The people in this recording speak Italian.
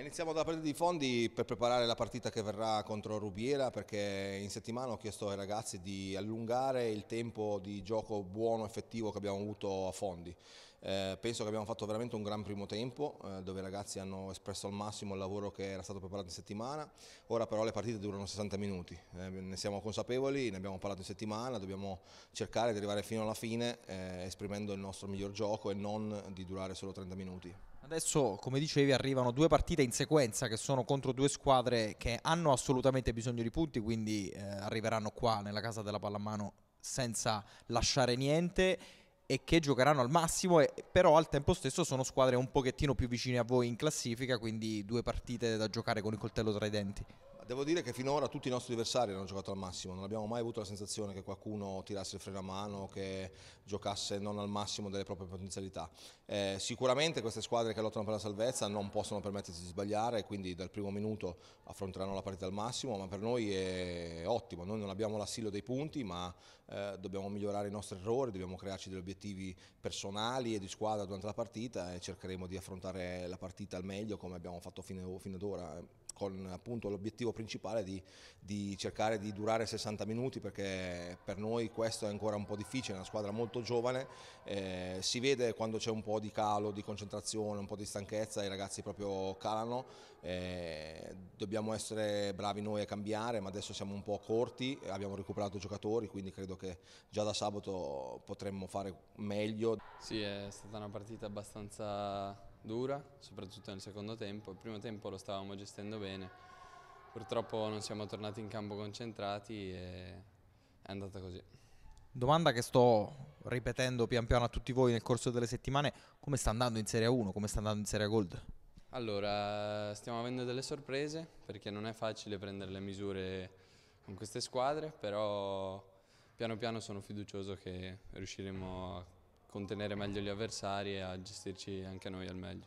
iniziamo dalla partita di fondi per preparare la partita che verrà contro Rubiera perché in settimana ho chiesto ai ragazzi di allungare il tempo di gioco buono, effettivo che abbiamo avuto a fondi. Eh, penso che abbiamo fatto veramente un gran primo tempo eh, dove i ragazzi hanno espresso al massimo il lavoro che era stato preparato in settimana, ora però le partite durano 60 minuti, eh, ne siamo consapevoli, ne abbiamo parlato in settimana, dobbiamo cercare di arrivare fino alla fine eh, esprimendo il nostro miglior gioco e non di durare solo 30 minuti adesso, come dicevi, arrivano due partite in sequenza che sono contro due squadre che hanno assolutamente bisogno di punti, quindi eh, arriveranno qua nella casa della pallamano senza lasciare niente e che giocheranno al massimo, e, però al tempo stesso sono squadre un pochettino più vicine a voi in classifica, quindi due partite da giocare con il coltello tra i denti. Devo dire che finora tutti i nostri avversari hanno giocato al massimo, non abbiamo mai avuto la sensazione che qualcuno tirasse il freno a mano, che giocasse non al massimo delle proprie potenzialità. Eh, sicuramente queste squadre che lottano per la salvezza non possono permettersi di sbagliare, quindi dal primo minuto affronteranno la partita al massimo, ma per noi è ottimo, noi non abbiamo l'assillo dei punti, ma eh, dobbiamo migliorare i nostri errori, dobbiamo crearci degli obiettivi personali e di squadra durante la partita e cercheremo di affrontare la partita al meglio come abbiamo fatto fino ad ora con appunto l'obiettivo principale di, di, cercare di durare 60 minuti perché per noi questo è ancora un po' difficile, è una squadra molto giovane, eh, si vede quando c'è un po' di calo, di concentrazione, un po' di stanchezza, i ragazzi proprio calano, eh, dobbiamo essere bravi noi a cambiare, ma adesso siamo un po' corti, abbiamo recuperato giocatori, quindi credo che già da sabato potremmo fare meglio. Sì, è stata una partita abbastanza dura, soprattutto nel secondo tempo. Il primo tempo lo stavamo gestendo bene, purtroppo non siamo tornati in campo concentrati e è andata così. Domanda che sto ripetendo pian piano a tutti voi nel corso delle settimane, come sta andando in Serie 1, come sta andando in Serie Gold? Allora, stiamo avendo delle sorprese perché non è facile prendere le misure con queste squadre, però piano piano sono fiducioso che riusciremo a contenere meglio gli avversari e a gestirci anche noi al meglio.